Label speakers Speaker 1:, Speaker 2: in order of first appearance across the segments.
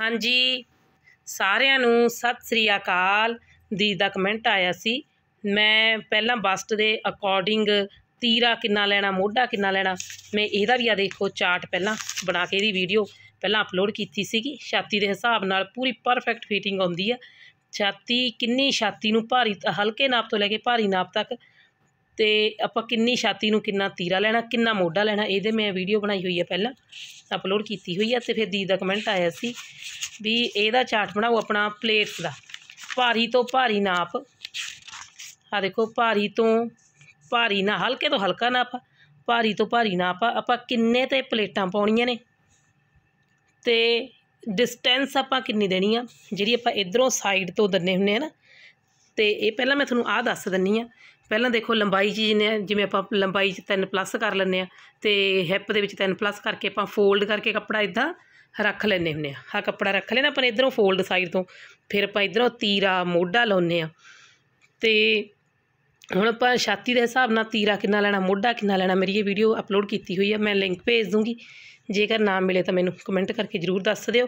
Speaker 1: ਹਾਂਜੀ ਸਾਰਿਆਂ ਨੂੰ ਸਤਿ ਸ੍ਰੀ ਅਕਾਲ ਦੀ ਦਾ ਕਮੈਂਟ ਆਇਆ ਸੀ ਮੈਂ ਪਹਿਲਾਂ ਬਸਟ ਦੇ ਅਕੋਰਡਿੰਗ ਤੀਰਾ ਕਿੰਨਾ ਲੈਣਾ ਮੋਢਾ ਕਿੰਨਾ ਲੈਣਾ ਮੈਂ ਇਹਦਾ ਵੀ ਆ ਦੇਖੋ ਚਾਰਟ ਪਹਿਲਾਂ ਬਣਾ ਕੇ ਇਹਦੀ ਵੀਡੀਓ ਪਹਿਲਾਂ ਅਪਲੋਡ ਕੀਤੀ ਸੀਗੀ ਛਾਤੀ ਦੇ ਹਿਸਾਬ ਨਾਲ ਪੂਰੀ ਪਰਫੈਕਟ ਫਿਟਿੰਗ ਆਉਂਦੀ ਆ ਛਾਤੀ ਕਿੰਨੀ ਛਾਤੀ ਨੂੰ ਭਾਰੀ ਹਲਕੇ ਨਾਪ ਤੋਂ ਲੈ ਕੇ ਭਾਰੀ ਨਾਪ ਤੱਕ ਤੇ ਆਪਾਂ ਕਿੰਨੀ ਛਾਤੀ ਨੂੰ ਕਿੰਨਾ ਤੀਰਾ ਲੈਣਾ ਕਿੰਨਾ ਮੋਢਾ ਲੈਣਾ ਇਹਦੇ ਮੈਂ ਵੀਡੀਓ ਬਣਾਈ ਹੋਈ ਹੈ ਪਹਿਲਾਂ ਅਪਲੋਡ ਕੀਤੀ ਹੋਈ ਹੈ ਤੇ ਫਿਰ ਦੀ ਦਾ ਕਮੈਂਟ ਆਇਆ ਸੀ ਵੀ ਇਹਦਾ ਚਾਰਟ ਬਣਾਓ ਆਪਣਾ ਪਲੇਟਸ ਦਾ ਭਾਰੀ ਤੋਂ ਭਾਰੀ ਨਾਪ ਆ ਦੇਖੋ ਭਾਰੀ ਤੋਂ ਭਾਰੀ ਨਾ ਹਲਕੇ ਤੋਂ ਹਲਕਾ ਨਾਪ ਭਾਰੀ ਤੋਂ ਭਾਰੀ ਨਾਪ ਆਪਾਂ ਕਿੰਨੇ ਤੇ ਪਲੇਟਾਂ ਪਾਉਣੀਆਂ ਨੇ ਤੇ ਡਿਸਟੈਂਸ ਆਪਾਂ ਕਿੰਨੀ ਦੇਣੀ ਆ ਜਿਹੜੀ ਆਪਾਂ ਇਧਰੋਂ ਸਾਈਡ ਤੋਂ ਦੰਨੇ ਹੁੰਨੇ ਆ ਨਾ ਤੇ ਇਹ ਪਹਿਲਾਂ ਮੈਂ ਤੁਹਾਨੂੰ ਆਹ ਦੱਸ ਦਿੰਨੀ ਆ ਪਹਿਲਾਂ ਦੇਖੋ ਲੰਬਾਈ ਚ ਨੇ ਜਿਵੇਂ ਆਪਾਂ ਲੰਬਾਈ 'ਚ 3 ਪਲੱਸ ਕਰ ਲੈਂਦੇ ਆ ਤੇ ਹਿੱਪ ਦੇ ਵਿੱਚ 3 ਪਲੱਸ ਕਰਕੇ ਆਪਾਂ ਫੋਲਡ ਕਰਕੇ ਕੱਪੜਾ ਇਦਾਂ ਰੱਖ ਲੈਨੇ ਹੁੰਨੇ ਆ ਆ ਕੱਪੜਾ ਰੱਖ ਲੈਣਾ ਆਪਾਂ ਇਧਰੋਂ ਫੋਲਡ ਸਾਈਡ ਤੋਂ ਫਿਰ ਆਪਾਂ ਇਧਰੋਂ ਤੀਰਾ ਮੋਢਾ ਲਾਉਨੇ ਆ ਤੇ ਹੁਣ ਆਪਾਂ ਛਾਤੀ ਦੇ ਹਿਸਾਬ ਨਾਲ ਤੀਰਾ ਕਿੰਨਾ ਲੈਣਾ ਮੋਢਾ ਕਿੰਨਾ ਲੈਣਾ ਮੇਰੀ ਇਹ ਵੀਡੀਓ ਅਪਲੋਡ ਕੀਤੀ ਹੋਈ ਆ ਮੈਂ ਲਿੰਕ ਭੇਜ ਦੂੰਗੀ ਜੇਕਰ ਨਾ ਮਿਲੇ ਤਾਂ ਮੈਨੂੰ ਕਮੈਂਟ ਕਰਕੇ ਜ਼ਰੂਰ ਦੱਸ ਦਿਓ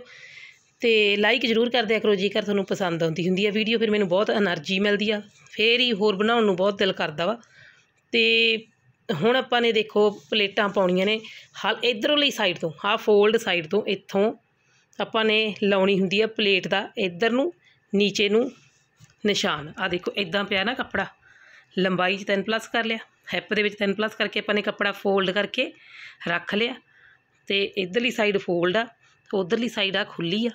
Speaker 1: ਤੇ ਲਾਈਕ ਜ਼ਰੂਰ ਕਰ ਦਿਆ ਕਰੋ ਜੇਕਰ ਤੁਹਾਨੂੰ ਪਸੰਦ ਆਉਂਦੀ ਹੁੰਦੀ ਹੈ ਵੀਡੀਓ ਫਿਰ ਮੈਨੂੰ ਬਹੁਤ એનર્ਜੀ ਮਿਲਦੀ ਆ ਫੇਰ ਹੀ ਹੋਰ ਬਣਾਉਣ ਨੂੰ ਬਹੁਤ ਦਿਲ ਕਰਦਾ ਵਾ ਤੇ ਹੁਣ ਆਪਾਂ ਨੇ ਦੇਖੋ ਪਲੇਟਾਂ ਪਾਉਣੀਆਂ ਨੇ ਹਲ ਇਧਰੋਂ ਲਈ ਸਾਈਡ ਤੋਂ ਆ ਫੋਲਡ ਸਾਈਡ ਤੋਂ ਇੱਥੋਂ ਆਪਾਂ ਨੇ ਲਾਉਣੀ ਹੁੰਦੀ ਆ ਪਲੇਟ ਦਾ ਇਧਰ ਨੂੰ ਨੀਚੇ ਨੂੰ ਨਿਸ਼ਾਨ ਆ ਦੇਖੋ ਇਦਾਂ ਪਿਆ ਨਾ ਕੱਪੜਾ ਲੰਬਾਈ 'ਚ 3 ਪਲੱਸ ਕਰ ਲਿਆ ਹੈਪ ਦੇ ਵਿੱਚ 3 ਪਲੱਸ ਕਰਕੇ ਆਪਾਂ ਨੇ ਕੱਪੜਾ ਫੋਲਡ ਕਰਕੇ ਰੱਖ ਲਿਆ ਤੇ ਇਧਰਲੀ ਸਾਈਡ ਫੋਲਡ ਆ ਉਧਰਲੀ ਸਾਈਡ ਆ ਖੁੱਲੀ ਆ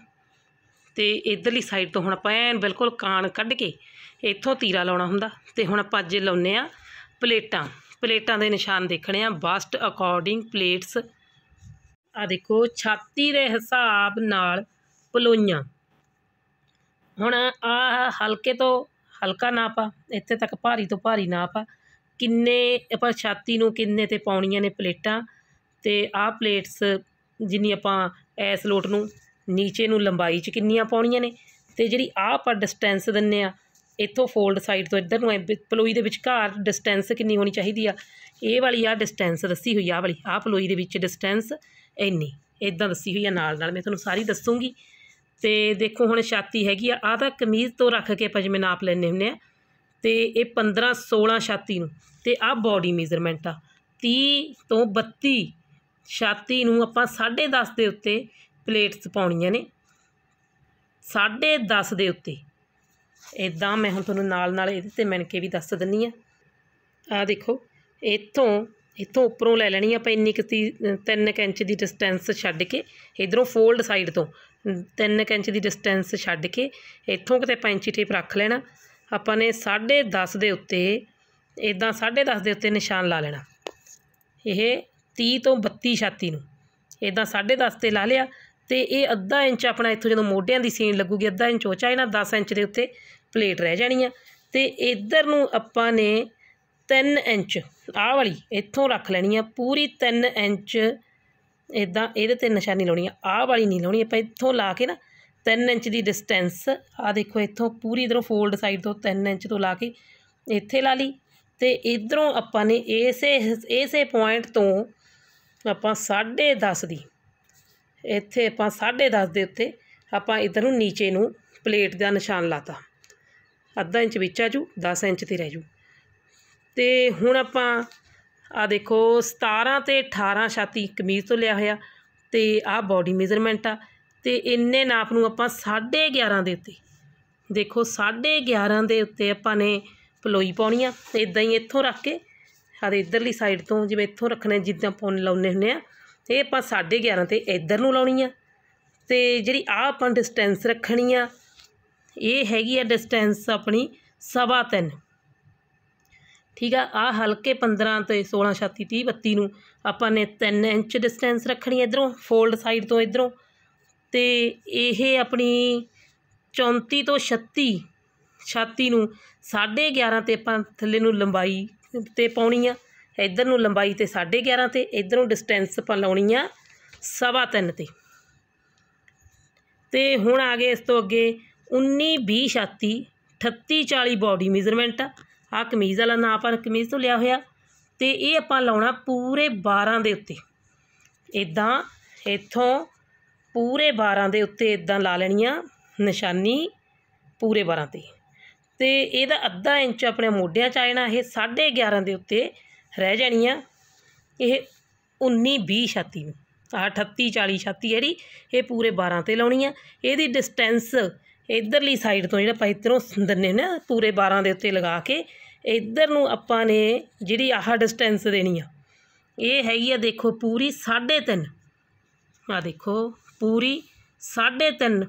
Speaker 1: ਤੇ ਇਧਰਲੀ ਸਾਈਡ ਤੋਂ ਹੁਣ ਆਪਾਂ ਐਨ ਬਿਲਕੁਲ ਕਾਣ ਕੱਢ ਕੇ ਇੱਥੋਂ ਤੀਰਾ ਲਾਉਣਾ ਹੁੰਦਾ ਤੇ ਹੁਣ ਆਪਾਂ ਅੱਜ ਲਾਉਨੇ ਆ ਪਲੇਟਾਂ ਪਲੇਟਾਂ ਦੇ ਨਿਸ਼ਾਨ ਦੇਖਣੇ ਆ ਬਾਸਟ ਅਕੋਰਡਿੰਗ ਪਲੇਟਸ ਆ ਦੇਖੋ ਛਾਤੀ ਦੇ ਹਿਸਾਬ ਨਾਲ ਪਲੋਈਆਂ ਹੁਣ ਆ ਹਲਕੇ ਤੋਂ ਹਲਕਾ ਨਾਪ ਆ ਇੱਥੇ ਤੱਕ ਭਾਰੀ ਤੋਂ ਭਾਰੀ ਨਾਪ ਆ ਕਿੰਨੇ ਆਪਾਂ ਛਾਤੀ ਨੂੰ ਕਿੰਨੇ ਤੇ ਪਾਉਣੀਆਂ ਨੇ ਪਲੇਟਾਂ ਤੇ ਆਹ ਪਲੇਟਸ ਜਿੰਨੀ ਆਪਾਂ ਐਸ ਲੋਟ ਨੂੰ ਨੀਚੇ ਨੂੰ ਲੰਬਾਈ 'ਚ ਕਿੰਨੀਆਂ ਪਾਉਣੀਆਂ ਨੇ ਤੇ ਜਿਹੜੀ ਆਹ ਪਰ ਡਿਸਟੈਂਸ ਦਿੰਨੇ ਆ ਇੱਥੋਂ ਫੋਲਡ ਸਾਈਡ ਤੋਂ ਇੱਧਰ ਨੂੰ ਪਲੋਈ ਦੇ ਵਿਚਕਾਰ ਡਿਸਟੈਂਸ ਕਿੰਨੀ ਹੋਣੀ ਚਾਹੀਦੀ ਆ ਇਹ ਵਾਲੀ ਆ ਡਿਸਟੈਂਸ ਦੱਸੀ ਹੋਈ ਆ ਵਾਲੀ ਆ ਪਲੋਈ ਦੇ ਵਿੱਚ ਡਿਸਟੈਂਸ ਇੰਨੀ ਇਦਾਂ ਦੱਸੀ ਹੋਈ ਆ ਨਾਲ ਨਾਲ ਮੈਂ ਤੁਹਾਨੂੰ ਸਾਰੀ ਦੱਸੂਗੀ ਤੇ ਦੇਖੋ ਹੁਣ ਛਾਤੀ ਹੈਗੀ ਆ ਆ ਤਾਂ ਕਮੀਜ਼ ਤੋਂ ਰੱਖ ਕੇ ਪਜਮੇ ਨਾਪ ਲੈਣੇ ਹੁੰਨੇ ਆ ਤੇ ਇਹ 15 16 ਛਾਤੀ ਨੂੰ ਤੇ ਆ ਬਾਡੀ ਮੇਜ਼ਰਮੈਂਟ ਆ 30 ਤੋਂ 32 ਛਾਤੀ ਨੂੰ ਆਪਾਂ 10.5 ਦੇ ਉੱਤੇ ਪਲੇਟਸ ਪਾਉਣੀਆਂ ਨੇ 10:30 ਦੇ ਉੱਤੇ ਇਦਾਂ ਮੈਂ ਹੁਣ ਤੁਹਾਨੂੰ ਨਾਲ ਨਾਲ ਇਹਦੇ ਤੇ ਮਣਕੇ ਵੀ ਦੱਸ ਦਿੰਨੀ ਆ ਆ ਦੇਖੋ ਇੱਥੋਂ ਇੱਥੋਂ ਉੱਪਰੋਂ ਲੈ ਲੈਣੀ ਆਪਾਂ ਇੰਨੀ ਕਿ 3 ਇੰਚ ਦੀ ਡਿਸਟੈਂਸ ਛੱਡ ਕੇ ਇਧਰੋਂ ਫੋਲਡ ਸਾਈਡ ਤੋਂ 3 ਇੰਚ ਦੀ ਡਿਸਟੈਂਸ ਛੱਡ ਕੇ ਇੱਥੋਂ ਕਿਤੇ ਪੈਂਚੀ ਟੇਪ ਰੱਖ ਲੈਣਾ ਆਪਾਂ ਨੇ 10:30 ਦੇ ਉੱਤੇ ਇਦਾਂ 10:30 ਦੇ ਉੱਤੇ ਨਿਸ਼ਾਨ ਲਾ ਲੈਣਾ ਇਹ 30 ਤੋਂ 32 ਛਾਤੀ ਨੂੰ ਇਦਾਂ 10:30 ਤੇ ਲਾ ਲਿਆ ਤੇ ਇਹ ਅੱਧਾ ਇੰਚ ਆਪਣਾ ਇੱਥੋਂ ਜਦੋਂ ਮੋਢਿਆਂ ਦੀ ਸੀਨ ਲੱਗੂਗੀ ਅੱਧਾ ਇੰਚ ਉਹ ਨਾ 10 ਇੰਚ ਦੇ ਉੱਤੇ ਪਲੇਟ ਰਹਿ ਜਾਣੀ ਆ ਤੇ ਇਧਰ ਨੂੰ ਆਪਾਂ ਨੇ 3 ਇੰਚ ਆਹ ਵਾਲੀ ਇੱਥੋਂ ਰੱਖ ਲੈਣੀ ਆ ਪੂਰੀ 3 ਇੰਚ ਇਦਾਂ ਇਹਦੇ ਤੇ ਨਿਸ਼ਾਨੀ ਲਾਉਣੀ ਆ ਆਹ ਵਾਲੀ ਨਹੀਂ ਲਾਉਣੀ ਆਪਾਂ ਇੱਥੋਂ ਲਾ ਕੇ ਨਾ 3 ਇੰਚ ਦੀ ਡਿਸਟੈਂਸ ਆ ਦੇਖੋ ਇੱਥੋਂ ਪੂਰੀ ਇਧਰੋਂ ਫੋਲਡ ਸਾਈਡ ਤੋਂ 3 ਇੰਚ ਤੋਂ ਲਾ ਕੇ ਇੱਥੇ ਲਾ ਲਈ ਤੇ ਇਧਰੋਂ ਆਪਾਂ ਨੇ ਇਸੇ ਇਸੇ ਪੁਆਇੰਟ ਤੋਂ ਆਪਾਂ 10.5 ਦੀ ਇੱਥੇ ਆਪਾਂ 10.5 ਦੇ ਉੱਤੇ ਆਪਾਂ ਇਧਰ ਨੂੰ ਨੀਚੇ ਨੂੰ ਪਲੇਟ ਦਾ ਨਿਸ਼ਾਨ ਲਾਤਾ ਅੱਧਾ ਇੰਚ ਵਿੱਚ ਆ ਜੂ 10 ਇੰਚ ਤੇ ਰਹਿ ਜੂ ਤੇ ਹੁਣ ਆਪਾਂ ਆ ਦੇਖੋ 17 ਤੇ 18 ਛਾਤੀ ਕਮੀਜ਼ ਤੋਂ ਲਿਆ ਹੋਇਆ ਤੇ ਆ ਬਾਡੀ ਮੇਜ਼ਰਮੈਂਟ ਆ ਤੇ ਇੰਨੇ ਨਾਪ ਨੂੰ ਆਪਾਂ 11.5 ਦੇ ਉੱਤੇ ਦੇਖੋ 11.5 ਦੇ ਉੱਤੇ ਆਪਾਂ ਨੇ ਪਲੋਈ ਪਾਉਣੀ ਆ ਤੇ ਇਦਾਂ ਹੀ ਇੱਥੋਂ ਰੱਖ ਕੇ ਹਰ ਇਧਰਲੀ ਸਾਈਡ ਤੋਂ ਜਿਵੇਂ ਇੱਥੋਂ ਰੱਖਣਾ ਜਿੱਦਾਂ ਪੌਣ ਲਾਉਨੇ ਹੁੰਨੇ ਆ ਤੇ ਆਪਾਂ 11:30 ਤੇ ਇੱਧਰ ਨੂੰ ਲਾਉਣੀ ਆ ਤੇ ਜਿਹੜੀ ਆ ਆਪਾਂ ਡਿਸਟੈਂਸ ਰੱਖਣੀ ਆ ਇਹ ਹੈਗੀ ਆ ਡਿਸਟੈਂਸ ਆਪਣੀ 3.5 ਠੀਕ ਆ ਆ ਹਲਕੇ 15 ਤੇ 16 36 30 32 ਨੂੰ ਆਪਾਂ ਨੇ 3 ਇੰਚ ਡਿਸਟੈਂਸ ਰੱਖਣੀ ਇਧਰੋਂ ਫੋਲਡ ਸਾਈਡ ਤੋਂ ਇਧਰੋਂ ਤੇ ਇਹ ਆਪਣੀ 34 ਤੋਂ 36 ਛਾਤੀ ਨੂੰ 11.5 ਤੇ ਆਪਾਂ ਥੱਲੇ ਨੂੰ ਲੰਬਾਈ ਤੇ ਪਾਉਣੀ ਆ ਇੱਧਰ ਨੂੰ ਲੰਬਾਈ ਤੇ 11.5 ਤੇ ਇੱਧਰ ਨੂੰ ਡਿਸਟੈਂਸ ਆਪਾਂ ਲਾਉਣੀ ਆ ਸਵਾ 3 ਤੇ ਤੇ ਹੁਣ ਆ ਗਏ ਇਸ ਤੋਂ ਅੱਗੇ 19 20 ਛਾਤੀ 38 40 ਬਾਡੀ ਮੀਜ਼ਰਮੈਂਟ ਆ ਆ ਕਮੀਜ਼ ਵਾਲਾ ਨਾਪ ਆ ਕਮੀਜ਼ ਤੋਂ ਲਿਆ ਹੋਇਆ ਤੇ ਇਹ ਆਪਾਂ ਲਾਉਣਾ ਪੂਰੇ 12 ਦੇ ਉੱਤੇ ਇਦਾਂ ਇੱਥੋਂ ਪੂਰੇ 12 ਦੇ ਉੱਤੇ ਇਦਾਂ ਲਾ ਲੈਣੀਆਂ ਨਿਸ਼ਾਨੀ ਪੂਰੇ 12 ਤੇ ਤੇ ਇਹਦਾ ਅੱਧਾ ਇੰਚ ਆਪਣੇ ਮੋਢਿਆਂ 'ਚ ਆਇਣਾ ਇਹ 11.5 ਦੇ ਉੱਤੇ ਰਹਿ ਜਾਣੀ ਆ ਇਹ 19 20 ਛਾਤੀ ਨੂੰ ਆ 38 40 ਛਾਤੀ ਜਿਹੜੀ ਇਹ ਪੂਰੇ 12 ਤੇ ਲਾਉਣੀ ਆ ਇਹਦੀ ਡਿਸਟੈਂਸ ਇਧਰਲੀ ਸਾਈਡ ਤੋਂ ਜਿਹੜਾ ਆਪਾਂ ਇਧਰੋਂ ਨੇ ਨਾ ਪੂਰੇ 12 ਦੇ ਉੱਤੇ ਲਗਾ ਕੇ ਇਧਰ ਨੂੰ ਆਪਾਂ ਨੇ ਜਿਹੜੀ ਆਹ ਡਿਸਟੈਂਸ ਦੇਣੀ ਆ ਇਹ ਹੈਗੀ ਆ ਦੇਖੋ ਪੂਰੀ 3.5 ਆ ਦੇਖੋ ਪੂਰੀ 3.5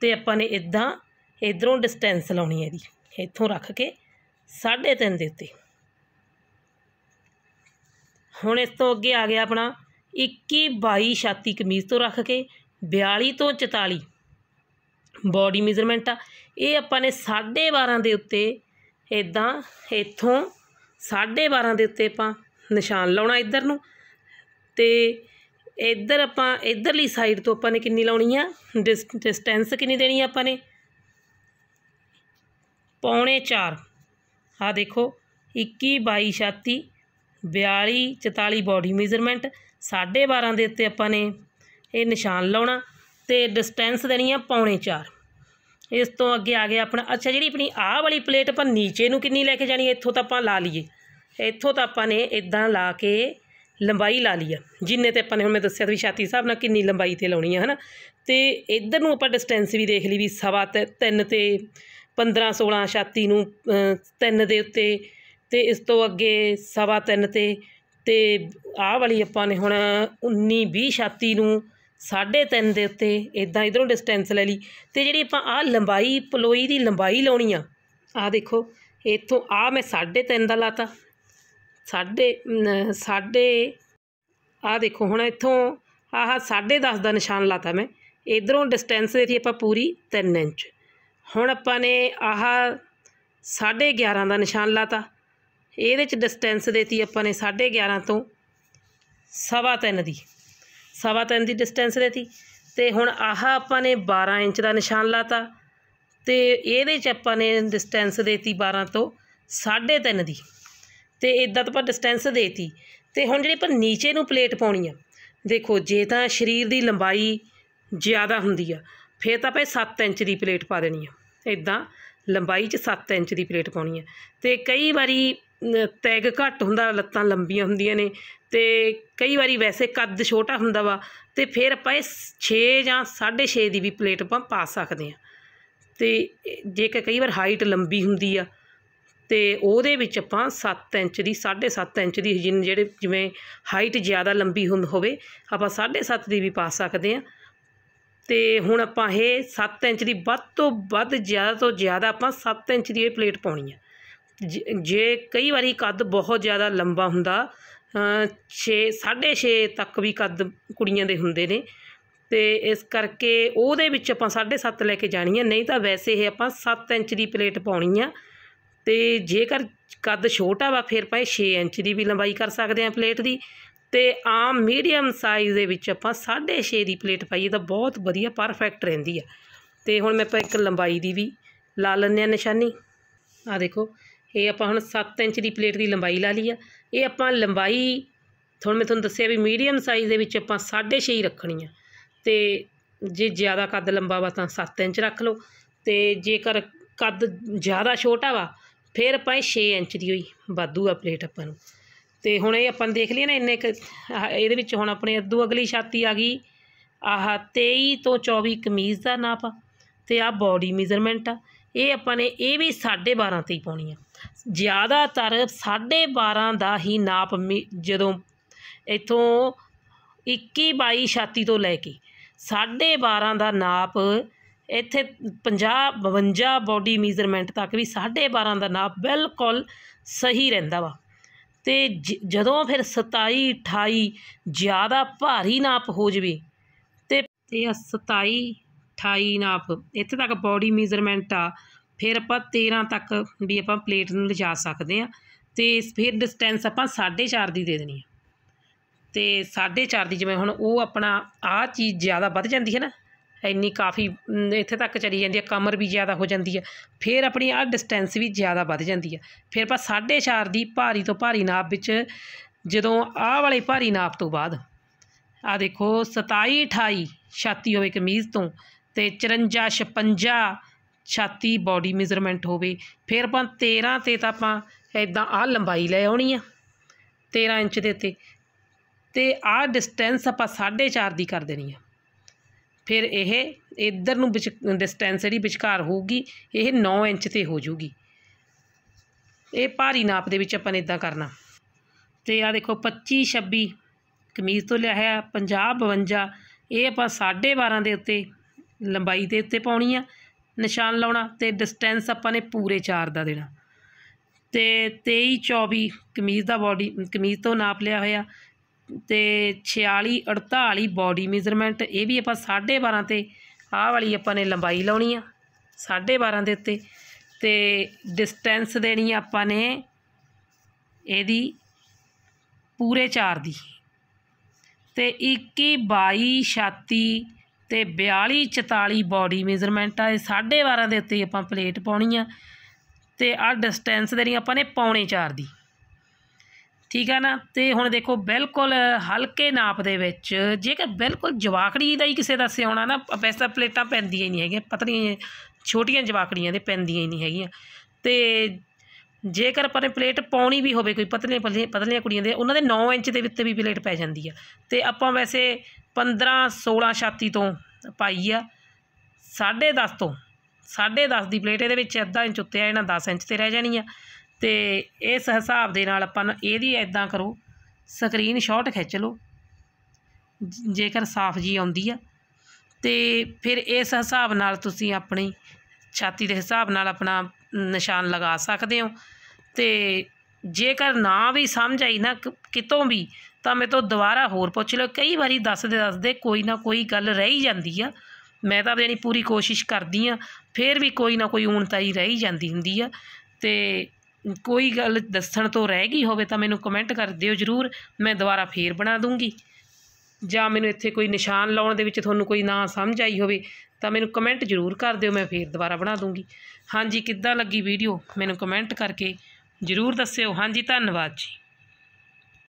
Speaker 1: ਤੇ ਆਪਾਂ ਨੇ ਇਦਾਂ ਇਧਰੋਂ ਡਿਸਟੈਂਸ ਲਾਉਣੀ ਹੈ ਇਹਦੀ ਇੱਥੋਂ ਰੱਖ ਕੇ 3.5 ਦੇ ਉੱਤੇ ਹੁਣ ਇਸ ਤੋਂ ਅੱਗੇ ਆ ਗਿਆ ਆਪਣਾ 21 22 ਛਾਤੀ ਕਮੀਜ਼ ਤੋਂ ਰੱਖ ਕੇ 42 ਤੋਂ 44 ਬਾਡੀ ਮੀਜ਼ਰਮੈਂਟ ਆ ਇਹ ਆਪਾਂ ਨੇ 12.5 ਦੇ ਉੱਤੇ ਇਦਾਂ ਇੱਥੋਂ 12.5 ਦੇ ਉੱਤੇ ਆਪਾਂ ਨਿਸ਼ਾਨ ਲਾਉਣਾ ਇੱਧਰ ਨੂੰ ਤੇ ਇੱਧਰ ਆਪਾਂ ਇੱਧਰਲੀ ਸਾਈਡ ਤੋਂ ਆਪਾਂ ਨੇ ਕਿੰਨੀ ਲਾਉਣੀ ਆ ਡਿਸਟੈਂਸ ਕਿੰਨੀ ਦੇਣੀ ਆ ਆਪਾਂ ਨੇ ਪੌਣੇ 4 ਆ ਦੇਖੋ 21 22 ਛਾਤੀ 42 44 ਬਾਡੀ ਮੇਜ਼ਰਮੈਂਟ 12.5 ਦੇ ਉੱਤੇ ਆਪਾਂ ਨੇ ਇਹ ਨਿਸ਼ਾਨ ਲਾਉਣਾ ਤੇ ਡਿਸਟੈਂਸ ਦੇਣੀ ਆ ਪੌਣੇ 4 ਇਸ ਤੋਂ ਅੱਗੇ ਆ ਗਿਆ ਆਪਣਾ ਅੱਛਾ ਜਿਹੜੀ ਆਪਣੀ ਆਹ ਵਾਲੀ ਪਲੇਟ ਆਪਾਂ ਨੀਚੇ ਨੂੰ ਕਿੰਨੀ ਲੈ ਕੇ ਜਾਣੀ ਇੱਥੋਂ ਤਾਂ ਆਪਾਂ ਲਾ ਲਈਏ ਇੱਥੋਂ ਤਾਂ ਆਪਾਂ ਨੇ ਇਦਾਂ ਲਾ ਕੇ ਲੰਬਾਈ ਲਾ ਲਈ ਆ ਜਿੰਨੇ ਤੇ ਆਪਾਂ ਨੇ ਹੁਣ ਮੈਂ ਦੱਸਿਆ ਵੀ ਛਾਤੀ ਹਿਸਾਬ ਨਾਲ ਕਿੰਨੀ ਲੰਬਾਈ ਤੇ ਲਾਉਣੀ ਆ ਹਨਾ ਤੇ ਇੱਧਰ ਨੂੰ ਆਪਾਂ ਡਿਸਟੈਂਸ ਵੀ ਦੇਖ ਲਈ ਵੀ ਸਵਾ 3 ਤੇ 15 16 ਛਾਤੀ ਨੂੰ 3 ਦੇ ਉੱਤੇ ਤੇ ਇਸ ਤੋਂ ਅੱਗੇ ਸਵਾ 3 'ਤੇ ਤੇ ਆਹ ਵਾਲੀ ਆਪਾਂ ਨੇ ਹੁਣ 19 20 ਛਾਤੀ ਨੂੰ 3.5 ਦੇ ਉੱਤੇ ਇਦਾਂ ਇਧਰੋਂ ਡਿਸਟੈਂਸ ਲੈ ਲਈ ਤੇ ਜਿਹੜੀ ਆਪਾਂ ਆਹ ਲੰਬਾਈ ਪਲੋਈ ਦੀ ਲੰਬਾਈ ਲਾਉਣੀ ਆ ਆਹ ਦੇਖੋ ਇੱਥੋਂ ਆਹ ਮੈਂ 3.5 ਦਾ ਲਾਤਾ 3.5 3.5 ਆਹ ਦੇਖੋ ਹੁਣ ਇੱਥੋਂ ਆਹ ਸਾਢੇ ਦਾ ਨਿਸ਼ਾਨ ਲਾਤਾ ਮੈਂ ਇਧਰੋਂ ਡਿਸਟੈਂਸ ਦੇ ਸੀ ਆਪਾਂ ਪੂਰੀ 3 ਇੰਚ ਹੁਣ ਆਪਾਂ ਨੇ ਆਹ 11.5 11 ਦਾ ਨਿਸ਼ਾਨ ਲਾਤਾ ਇਹਦੇ ਚ ਡਿਸਟੈਂਸ ਦੇਤੀ ਆਪਾਂ ਨੇ 11.5 ਤੋਂ ਸਵਾ 3 ਦੀ ਸਵਾ 3 ਦੀ ਡਿਸਟੈਂਸ ਦੇਤੀ ਤੇ ਹੁਣ ਆਹ ਆਪਾਂ ਨੇ 12 ਇੰਚ ਦਾ ਨਿਸ਼ਾਨ ਲਾਤਾ ਤੇ ਇਹਦੇ ਚ ਆਪਾਂ ਨੇ ਡਿਸਟੈਂਸ ਦੇਤੀ 12 ਤੋਂ 3.5 ਦੀ ਤੇ ਇਦਾਂ ਤਾਂ ਆਪਾਂ ਡਿਸਟੈਂਸ ਦੇਤੀ ਤੇ ਹੁਣ ਜਿਹੜੀ ਆਪਾਂ ਨੀਚੇ ਨੂੰ ਪਲੇਟ ਪਾਉਣੀ ਆ ਦੇਖੋ ਜੇ ਤਾਂ ਸਰੀਰ ਦੀ ਲੰਬਾਈ ਜ਼ਿਆਦਾ ਹੁੰਦੀ ਆ ਫਿਰ ਤਾਂ ਆਪਾਂ 7 ਇੰਚ ਦੀ ਪਲੇਟ ਪਾ ਦੇਣੀ ਆ ਇਦਾਂ ਲੰਬਾਈ 'ਚ 7 ਇੰਚ ਦੀ ਪਲੇਟ ਪਾਉਣੀ ਆ ਤੇ ਕਈ ਵਾਰੀ ਟੈਗ ਘੱਟ ਹੁੰਦਾ ਲੱਤਾਂ ਲੰਬੀਆਂ ਹੁੰਦੀਆਂ ਨੇ ਤੇ ਕਈ ਵਾਰੀ ਵੈਸੇ ਕੱਦ ਛੋਟਾ ਹੁੰਦਾ ਵਾ ਤੇ ਫਿਰ ਆਪਾਂ ਇਹ 6 ਜਾਂ 6.5 ਦੀ ਵੀ ਪਲੇਟ ਆਪਾਂ ਪਾ ਸਕਦੇ ਆ ਤੇ ਜੇਕਰ ਕਈ ਵਾਰ ਹਾਈਟ ਲੰਬੀ ਹੁੰਦੀ ਆ ਤੇ ਉਹਦੇ ਵਿੱਚ ਆਪਾਂ 7 ਇੰਚ ਦੀ 7.5 ਇੰਚ ਦੀ ਜਿਨ ਜਿਹੜੇ ਜਿਵੇਂ ਹਾਈਟ ਜ਼ਿਆਦਾ ਲੰਬੀ ਹੁੰਦ ਹੋਵੇ ਆਪਾਂ 7.5 ਦੀ ਵੀ ਪਾ ਸਕਦੇ ਆ ਤੇ ਹੁਣ ਆਪਾਂ ਇਹ 7 ਇੰਚ ਦੀ ਵੱਧ ਤੋਂ ਵੱਧ ਜ਼ਿਆਦਾ ਤੋਂ ਜ਼ਿਆਦਾ ਆਪਾਂ 7 ਇੰਚ ਦੀ ਇਹ ਪਲੇਟ ਪਾਉਣੀ ਆ ਜੇ ਕਈ ਵਾਰੀ ਕੱਦ ਬਹੁਤ ਜ਼ਿਆਦਾ ਲੰਬਾ ਹੁੰਦਾ 6 6.5 ਤੱਕ ਵੀ ਕੱਦ ਕੁੜੀਆਂ ਦੇ ਹੁੰਦੇ ਨੇ ਤੇ ਇਸ ਕਰਕੇ ਉਹਦੇ ਵਿੱਚ ਆਪਾਂ 7.5 ਲੈ ਕੇ ਜਾਣੀ ਹੈ ਨਹੀਂ ਤਾਂ ਵੈਸੇ ਇਹ ਆਪਾਂ 7 ਇੰਚ ਦੀ ਪਲੇਟ ਪਾਉਣੀ ਆ ਤੇ ਜੇਕਰ ਕੱਦ ਛੋਟਾ ਵਾ ਫਿਰ ਪਾਏ 6 ਇੰਚ ਦੀ ਵੀ ਲੰਬਾਈ ਕਰ ਸਕਦੇ ਆ ਪਲੇਟ ਦੀ ਤੇ ਆਮ ਮੀਡੀਅਮ ਸਾਈਜ਼ ਦੇ ਵਿੱਚ ਆਪਾਂ 6.5 ਦੀ ਪਲੇਟ ਪਾਈਏ ਤਾਂ ਬਹੁਤ ਵਧੀਆ ਪਰਫੈਕਟ ਰਹਿੰਦੀ ਆ ਤੇ ਹੁਣ ਮੈਂ ਆਪਾਂ ਇੱਕ ਲੰਬਾਈ ਦੀ ਵੀ ਲਾ ਲੈਂਦੇ ਆ ਨਿਸ਼ਾਨੀ ਆ ਦੇਖੋ ਇਹ ਆਪਾਂ ਹੁਣ 7 ਇੰਚ ਦੀ ਪਲੇਟ ਦੀ ਲੰਬਾਈ ਲਾ ਲਈ ਆ ਇਹ ਆਪਾਂ ਲੰਬਾਈ ਹੁਣ ਮੈਂ ਤੁਹਾਨੂੰ ਦੱਸਿਆ ਵੀ ਮੀਡੀਅਮ ਸਾਈਜ਼ ਦੇ ਵਿੱਚ ਆਪਾਂ 6.5 ਰੱਖਣੀ ਆ ਤੇ ਜੇ ਜ਼ਿਆਦਾ ਕੱਦ ਲੰਬਾ ਵਾ ਤਾਂ 7 ਇੰਚ ਰੱਖ ਲਓ ਤੇ ਜੇਕਰ ਕੱਦ ਜ਼ਿਆਦਾ ਛੋਟਾ ਵਾ ਫਿਰ ਆਪਾਂ 6 ਇੰਚ ਦੀ ਹੋਈ ਵਾਧੂ ਆ ਪਲੇਟ ਆਪਾਂ ਨੂੰ ਤੇ ਹੁਣ ਇਹ ਆਪਾਂ ਦੇਖ ਲਈਏ ਨਾ ਇੰਨੇ ਇਹਦੇ ਵਿੱਚ ਹੁਣ ਆਪਣੇ ਅੱਧੂ ਅਗਲੀ ਛਾਤੀ ਆ ਗਈ ਆਹ 23 ਤੋਂ 24 ਕਮੀਜ਼ ਦਾ ਨਾਪ ਤੇ ਆ ਬਾਡੀ ਮੇਜ਼ਰਮੈਂਟ ਆ ਇਹ ਆਪਾਂ ਨੇ ਇਹ ਵੀ 12.5 ਤੇ ਹੀ ਪਾਉਣੀ ਆ ਜ਼ਿਆਦਾਤਰ 12.5 ਦਾ ਹੀ ਨਾਪ ਜਦੋਂ ਇਥੋਂ 21 22 ਛਾਤੀ ਤੋਂ ਲੈ ਕੇ 12.5 ਦਾ ਨਾਪ ਇੱਥੇ 50 52 ਬਾਡੀ ਮੀਜ਼ਰਮੈਂਟ ਤੱਕ ਵੀ 12.5 ਦਾ ਨਾਪ ਬਿਲਕੁਲ ਸਹੀ ਰਹਿੰਦਾ ਵਾ ਤੇ ਜਦੋਂ ਫਿਰ 27 28 ਜ਼ਿਆਦਾ ਭਾਰੀ ਨਾਪ ਹੋ ਜਵੇ ਤੇ ਇਹ 27 28 ਨਾਪ ਇੱਥੇ ਤੱਕ ਬਾਡੀ ਮੀਜ਼ਰਮੈਂਟ ਆ ਫਿਰ ਆਪਾਂ 13 ਤੱਕ ਵੀ ਆਪਾਂ ਪਲੇਟ ਨੂੰ ਲਿਜਾ ਸਕਦੇ ਆ ਤੇ ਫਿਰ ਡਿਸਟੈਂਸ ਆਪਾਂ 4.5 ਦੀ ਦੇ ਦੇਣੀ ਆ ਤੇ 4.5 ਦੀ ਜਿਵੇਂ ਹੁਣ ਉਹ ਆਪਣਾ ਆ ਚੀਜ਼ ਜ਼ਿਆਦਾ ਵੱਧ ਜਾਂਦੀ ਹੈ ਨਾ ਇੰਨੀ ਕਾਫੀ ਇੱਥੇ ਤੱਕ ਚਲੀ ਜਾਂਦੀ ਹੈ ਕਮਰ ਵੀ ਜ਼ਿਆਦਾ ਹੋ ਜਾਂਦੀ ਹੈ ਫਿਰ ਆਪਣੀ ਆ ਡਿਸਟੈਂਸ ਵੀ ਜ਼ਿਆਦਾ ਵੱਧ ਜਾਂਦੀ ਹੈ ਫਿਰ ਆਪਾਂ 4.5 ਦੀ ਭਾਰੀ ਤੋਂ ਭਾਰੀ ਨਾਪ ਵਿੱਚ ਜਦੋਂ ਆ ਵਾਲੇ ਭਾਰੀ ਨਾਪ ਤੋਂ ਬਾਅਦ ਆ ਦੇਖੋ 27 28 ਛਾਤੀ ਹੋਵੇ ਕਮੀਜ਼ ਤੋਂ ਤੇ 54 56 ਛਾਤੀ ਬਾਡੀ ਮੇਜ਼ਰਮੈਂਟ ਹੋਵੇ ਫਿਰ ਆਪਾਂ 13 ਤੇ ਤਾਂ ਆਪਾਂ ਇਦਾਂ ਆ ਲੰਬਾਈ ਲੈ ਆਉਣੀ ਆ 13 ਇੰਚ ਦੇ ਉੱਤੇ ਤੇ ਆ ਡਿਸਟੈਂਸ ਆਪਾਂ 4.5 ਦੀ ਕਰ ਦੇਣੀ ਆ ਫਿਰ ਇਹ ਇਧਰ ਨੂੰ ਡਿਸਟੈਂਸ ਜਿਹੜੀ ਵਿਚਕਾਰ ਹੋਊਗੀ ਇਹ 9 ਇੰਚ ਤੇ ਹੋ ਜਾਊਗੀ ਇਹ ਭਾਰੀ ਨਾਪ ਦੇ ਵਿੱਚ ਆਪਾਂ ਨੇ ਇਦਾਂ ਕਰਨਾ ਤੇ ਆ ਦੇਖੋ 25 26 ਕਮੀਜ਼ ਤੋਂ ਲਿਆ ਹੈ 50 52 ਇਹ ਆਪਾਂ 12.5 ਦੇ ਉੱਤੇ ਲੰਬਾਈ ਦੇ ਉੱਤੇ ਪਾਉਣੀ ਆ ਨਿਸ਼ਾਨ ਲਾਉਣਾ ਤੇ ਡਿਸਟੈਂਸ ਆਪਾਂ ਨੇ ਪੂਰੇ 4 ਦਾ ਦੇਣਾ ਤੇ 23 24 ਕਮੀਜ਼ ਦਾ ਬਾਡੀ ਕਮੀਜ਼ ਤੋਂ ਨਾਪ ਲਿਆ ਹੋਇਆ ਤੇ 46 48 ਬਾਡੀ ਮੇਜ਼ਰਮੈਂਟ ਇਹ ਵੀ ਆਪਾਂ 12.5 ਤੇ ਆਹ ਵਾਲੀ ਆਪਾਂ ਨੇ ਲੰਬਾਈ ਲਾਉਣੀ ਆ 12.5 ਦੇ ਉੱਤੇ ਤੇ ਡਿਸਟੈਂਸ ਦੇਣੀ ਆਪਾਂ ਨੇ ਇਹਦੀ ਪੂਰੇ 4 ਦੀ ਤੇ 21 22 36 ਤੇ 42 44 ਬਾਡੀ ਮੇਜ਼ਰਮੈਂਟ ਆ ਇਹ 12.5 ਦੇ ਉੱਤੇ ਆਪਾਂ ਪਲੇਟ ਪਾਉਣੀ ਆ ਤੇ ਆ ਡਿਸਟੈਂਸ ਦੇਣੀ ਆਪਾਂ ਨੇ ਪੌਣੇ 4 ਦੀ ਠੀਕ ਆ ਨਾ ਤੇ ਹੁਣ ਦੇਖੋ ਬਿਲਕੁਲ ਹਲਕੇ ਨਾਪ ਦੇ ਵਿੱਚ ਜੇਕਰ ਬਿਲਕੁਲ ਜਵਾਕੜੀ ਦਾ ਹੀ ਕਿਸੇ ਦਾ ਸਿਉਣਾ ਨਾ ਪੈਸਾ ਪਲੇਟਾਂ ਪੈਂਦੀਆਂ ਹੀ ਨਹੀਂ ਹੈਗੀਆਂ ਪਤਲੀਆਂ ਛੋਟੀਆਂ ਜਵਾਕੜੀਆਂ ਦੇ ਪੈਂਦੀਆਂ ਹੀ ਨਹੀਂ ਹੈਗੀਆਂ ਤੇ ਜੇਕਰ ਆਪਾਂ ਨੇ ਪਲੇਟ ਪਾਉਣੀ ਵੀ ਹੋਵੇ ਕੋਈ ਪਤਲੇ ਪਤਲੀਆਂ ਕੁੜੀਆਂ ਦੇ ਉਹਨਾਂ ਦੇ 9 ਇੰਚ ਦੇ ਵਿੱਚ ਵੀ ਪਲੇਟ ਪੈ ਜਾਂਦੀ ਆ ਤੇ ਆਪਾਂ ਵੈਸੇ 15 16 ਛਾਤੀ ਤੋਂ ਪਾਈ ਆ 10.5 ਤੋਂ 10.5 ਦੀ ਪਲੇਟ ਇਹਦੇ ਵਿੱਚ ਅੱਧਾ ਇੰਚ ਉੱਤੇ ਆ ਇਹਨਾਂ 10 ਇੰਚ ਤੇ ਰਹਿ ਜਾਣੀ ਆ ਤੇ ਇਸ ਹਿਸਾਬ ਦੇ ਨਾਲ ਆਪਾਂ ਇਹਦੀ ਐਦਾਂ ਕਰੋ ਸਕਰੀਨ ਸ਼ਾਟ ਖਿੱਚ ਲਓ ਜੇਕਰ ਸਾਫ਼ ਜੀ ਆਉਂਦੀ ਆ ਤੇ ਫਿਰ ਇਸ ਹਿਸਾਬ ਨਾਲ ਤੁਸੀਂ ਆਪਣੀ ਛਾਤੀ ਦੇ ਹਿਸਾਬ ਨਾਲ ਆਪਣਾ ਨਿਸ਼ਾਨ ਲਗਾ ਸਕਦੇ ਹੋ ਤੇ ਜੇਕਰ ਨਾ ਵੀ ਸਮਝ ਆਈ ਨਾ ਕਿਤੋਂ ਵੀ ਤਾਂ ਮੇਰੇ ਤੋਂ ਦੁਬਾਰਾ ਹੋਰ ਪੁੱਛ ਲਓ ਕਈ ਵਾਰੀ ਦੱਸਦੇ ਦੱਸਦੇ ਕੋਈ ਨਾ ਕੋਈ ਗੱਲ ਰਹੀ ਜਾਂਦੀ ਆ ਮੈਂ ਤਾਂ ਯਾਨੀ ਪੂਰੀ ਕੋਸ਼ਿਸ਼ ਕਰਦੀ ਆ ਫਿਰ ਵੀ ਕੋਈ ਨਾ ਕੋਈ ਊਣਤਾਈ ਰਹੀ ਜਾਂਦੀ ਹੁੰਦੀ ਆ ਤੇ ਕੋਈ ਗੱਲ ਦੱਸਣ ਤੋਂ ਰਹਿ ਗਈ ਹੋਵੇ ਤਾਂ ਮੈਨੂੰ ਕਮੈਂਟ ਕਰ ਦਿਓ ਜਰੂਰ ਮੈਂ ਦੁਬਾਰਾ ਫੇਰ ਬਣਾ ਦੂੰਗੀ ਜਾਂ ਮੈਨੂੰ ਇੱਥੇ ਕੋਈ ਨਿਸ਼ਾਨ ਲਾਉਣ ਦੇ ਵਿੱਚ ਤੁਹਾਨੂੰ ਕੋਈ ਨਾ ਸਮਝ ਆਈ ਹੋਵੇ ਤਾਂ ਮੈਨੂੰ ਕਮੈਂਟ ਜਰੂਰ ਕਰ ਦਿਓ ਮੈਂ ਫੇਰ ਦੁਬਾਰਾ ਬਣਾ ਦੂੰਗੀ ਹਾਂਜੀ ਕਿੱਦਾਂ ਲੱਗੀ ਵੀਡੀਓ ਮੈਨੂੰ ਕਮੈਂਟ ਕਰਕੇ ਜ਼ਰੂਰ ਦੱਸਿਓ ਹਾਂਜੀ ਧੰਨਵਾਦ ਜੀ